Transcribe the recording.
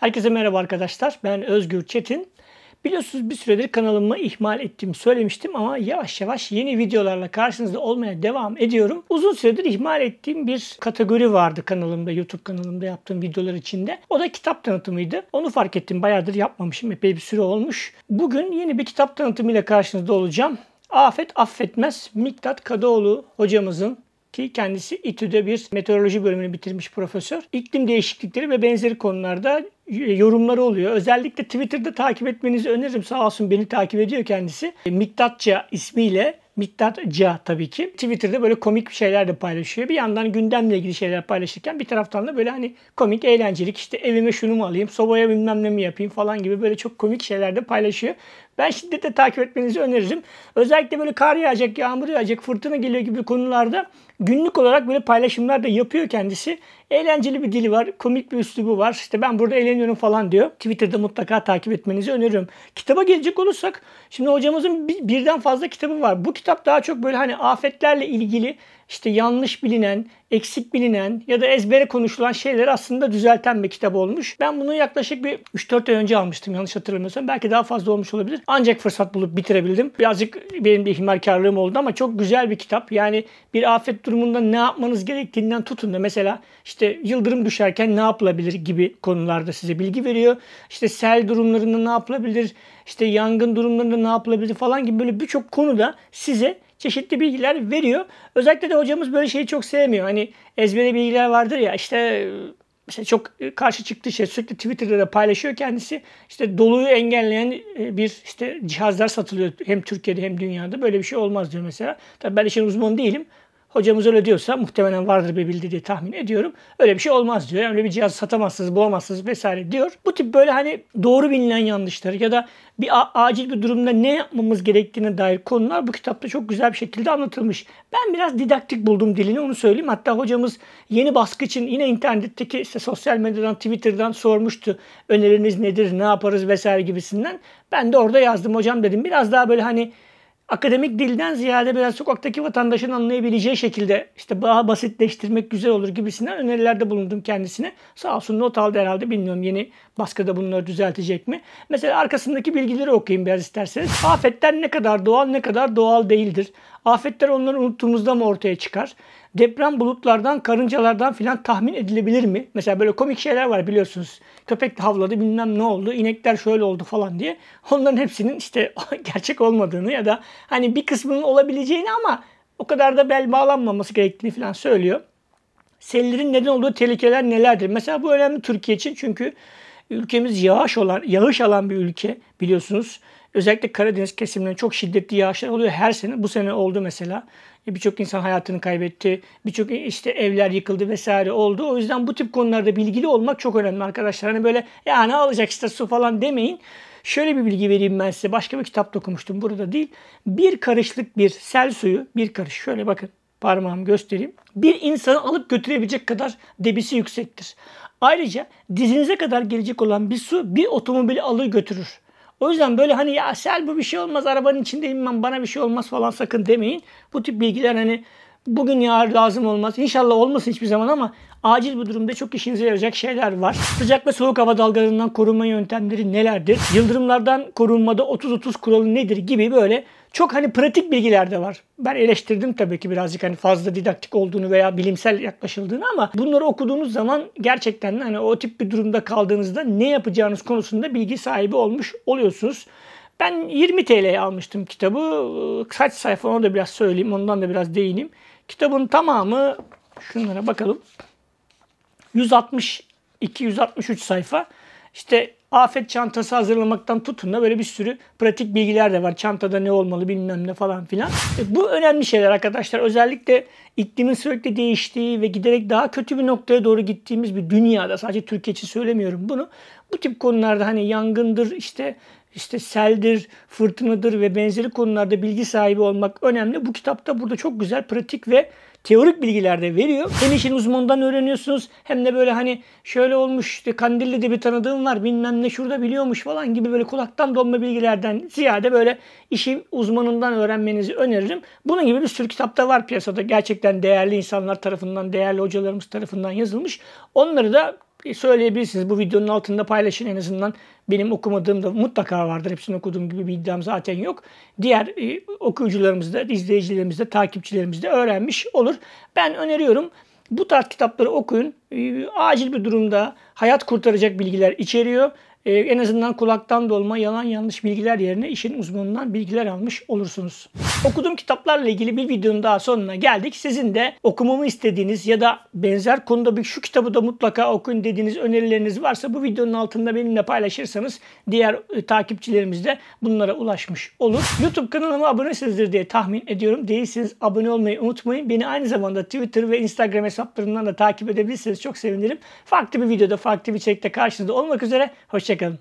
Herkese merhaba arkadaşlar. Ben Özgür Çetin. Biliyorsunuz bir süredir kanalımı ihmal ettim, söylemiştim ama yavaş yavaş yeni videolarla karşınızda olmaya devam ediyorum. Uzun süredir ihmal ettiğim bir kategori vardı kanalımda, YouTube kanalımda yaptığım videolar içinde. O da kitap tanıtımıydı. Onu fark ettim. Bayağıdır yapmamışım. Epey bir süre olmuş. Bugün yeni bir kitap tanıtımıyla karşınızda olacağım. Afet Affetmez Miktat Kadıoğlu hocamızın ki kendisi İTÜ'de bir meteoroloji bölümünü bitirmiş profesör. İklim değişiklikleri ve benzeri konularda yorumları oluyor. Özellikle Twitter'da takip etmenizi öneririm. Sağ olsun beni takip ediyor kendisi. E, Miktatça ismiyle Miktat Ca tabii ki. Twitter'da böyle komik bir şeyler de paylaşıyor. Bir yandan gündemle ilgili şeyler paylaşırken bir taraftan da böyle hani komik, eğlencelik işte evime şunu mu alayım, sobaya bilmem ne mi yapayım falan gibi böyle çok komik şeyler de paylaşıyor. Ben şiddetle takip etmenizi öneririm. Özellikle böyle kar yağacak, yağmur yağacak, fırtına geliyor gibi konularda günlük olarak böyle paylaşımlar da yapıyor kendisi. Eğlenceli bir dili var, komik bir üslubu var. İşte ben burada eğleniyorum falan diyor. Twitter'da mutlaka takip etmenizi öneriyorum. Kitaba gelecek olursak, şimdi hocamızın birden fazla kitabı var. Bu kitap daha çok böyle hani afetlerle ilgili işte yanlış bilinen, eksik bilinen ya da ezbere konuşulan şeyleri aslında düzelten bir kitap olmuş. Ben bunu yaklaşık bir 3-4 ay önce almıştım yanlış hatırlamıyorsam. Belki daha fazla olmuş olabilir. Ancak fırsat bulup bitirebildim. Birazcık benim bir himarkarlığım oldu ama çok güzel bir kitap. Yani bir afet durumunda ne yapmanız gerektiğinden tutun da mesela işte yıldırım düşerken ne yapılabilir gibi konularda size bilgi veriyor. İşte sel durumlarında ne yapılabilir? işte yangın durumlarında ne yapılabilir falan gibi böyle birçok konuda size çeşitli bilgiler veriyor. Özellikle de hocamız böyle şeyi çok sevmiyor. Hani ezbere bilgiler vardır ya işte mesela çok karşı çıktığı şey sürekli Twitter'da da paylaşıyor kendisi. İşte doluyu engelleyen e, bir işte cihazlar satılıyor hem Türkiye'de hem dünyada. Böyle bir şey olmaz diyor mesela. Tabii ben işin uzmanı değilim Hocamız öyle diyorsa muhtemelen vardır bir bildiği diye tahmin ediyorum. Öyle bir şey olmaz diyor. Yani öyle bir cihaz satamazsınız, bulamazsınız vesaire diyor. Bu tip böyle hani doğru bilinen yanlışlar ya da bir acil bir durumda ne yapmamız gerektiğine dair konular bu kitapta çok güzel bir şekilde anlatılmış. Ben biraz didaktik buldum dilini onu söyleyeyim. Hatta hocamız yeni baskı için yine internetteki işte sosyal medyadan, Twitter'dan sormuştu. Öneriniz nedir, ne yaparız vesaire gibisinden. Ben de orada yazdım hocam dedim. Biraz daha böyle hani akademik dilden ziyade biraz sokaktaki vatandaşın anlayabileceği şekilde işte daha basitleştirmek güzel olur gibisinden önerilerde bulundum kendisine. Sağ olsun not aldı herhalde bilmiyorum yeni baskıda bunları düzeltecek mi? Mesela arkasındaki bilgileri okuyayım biraz isterseniz. afetler ne kadar doğal ne kadar doğal değildir. Afetler onları unuttuğumuzda mı ortaya çıkar? Deprem bulutlardan, karıncalardan filan tahmin edilebilir mi? Mesela böyle komik şeyler var biliyorsunuz. Köpek havladı bilmem ne oldu, inekler şöyle oldu falan diye. Onların hepsinin işte gerçek olmadığını ya da hani bir kısmının olabileceğini ama o kadar da bel bağlanmaması gerektiğini filan söylüyor. Sellerin neden olduğu tehlikeler nelerdir? Mesela bu önemli Türkiye için çünkü ülkemiz yağış olan, yağış alan bir ülke biliyorsunuz. Özellikle Karadeniz kesimlerinde çok şiddetli yağışlar oluyor. Her sene bu sene oldu mesela. E, birçok insan hayatını kaybetti. Birçok e, işte evler yıkıldı vesaire oldu. O yüzden bu tip konularda bilgili olmak çok önemli arkadaşlar. Hani böyle ya ne alacak işte su falan demeyin. Şöyle bir bilgi vereyim ben size. Başka bir kitapta okumuştum. Burada değil. Bir karışlık bir sel suyu. Bir karış. Şöyle bakın parmağımı göstereyim. Bir insanı alıp götürebilecek kadar debisi yüksektir. Ayrıca dizinize kadar gelecek olan bir su bir otomobili alır götürür. O yüzden böyle hani ya sel bu bir şey olmaz arabanın içindeyim ben bana bir şey olmaz falan sakın demeyin. Bu tip bilgiler hani Bugün yağar lazım olmaz. İnşallah olmasın hiçbir zaman ama acil bu durumda çok işinize yarayacak şeyler var. Sıcak ve soğuk hava dalgalarından korunma yöntemleri nelerdir? Yıldırımlardan korunmada 30-30 kuralı nedir gibi böyle çok hani pratik bilgiler de var. Ben eleştirdim tabii ki birazcık hani fazla didaktik olduğunu veya bilimsel yaklaşıldığını ama bunları okuduğunuz zaman gerçekten hani o tip bir durumda kaldığınızda ne yapacağınız konusunda bilgi sahibi olmuş oluyorsunuz. Ben 20 TL'ye almıştım kitabı. Kaç sayfa onu da biraz söyleyeyim. Ondan da biraz değineyim. Kitabın tamamı şunlara bakalım. 162 163 sayfa. İşte afet çantası hazırlamaktan tutun da böyle bir sürü pratik bilgiler de var. Çantada ne olmalı bilmem ne falan filan. E, bu önemli şeyler arkadaşlar. Özellikle iklimin sürekli değiştiği ve giderek daha kötü bir noktaya doğru gittiğimiz bir dünyada sadece Türkiye için söylemiyorum bunu. Bu tip konularda hani yangındır işte işte seldir, fırtınadır ve benzeri konularda bilgi sahibi olmak önemli. Bu kitapta burada çok güzel pratik ve teorik bilgiler de veriyor. Hem işin uzmanından öğreniyorsunuz hem de böyle hani şöyle olmuş işte Kandilli'de bir tanıdığım var bilmem ne şurada biliyormuş falan gibi böyle kulaktan donma bilgilerden ziyade böyle işi uzmanından öğrenmenizi öneririm. Bunun gibi bir sürü kitap da var piyasada gerçekten değerli insanlar tarafından, değerli hocalarımız tarafından yazılmış. Onları da söyleyebilirsiniz. Bu videonun altında paylaşın en azından. Benim okumadığım da mutlaka vardır. Hepsini okuduğum gibi bir iddiam zaten yok. Diğer e, okuyucularımız da, izleyicilerimiz de, takipçilerimiz de öğrenmiş olur. Ben öneriyorum bu tarz kitapları okuyun. E, acil bir durumda hayat kurtaracak bilgiler içeriyor e, en azından kulaktan dolma yalan yanlış bilgiler yerine işin uzmanından bilgiler almış olursunuz. Okuduğum kitaplarla ilgili bir videonun daha sonuna geldik. Sizin de okumamı istediğiniz ya da benzer konuda bir şu kitabı da mutlaka okuyun dediğiniz önerileriniz varsa bu videonun altında benimle paylaşırsanız diğer e, takipçilerimiz de bunlara ulaşmış olur. YouTube kanalıma abonesinizdir diye tahmin ediyorum. Değilseniz abone olmayı unutmayın. Beni aynı zamanda Twitter ve Instagram hesaplarından da takip edebilirsiniz. Çok sevinirim. Farklı bir videoda, farklı bir çekte karşınızda olmak üzere. Hoşçakalın. chicken.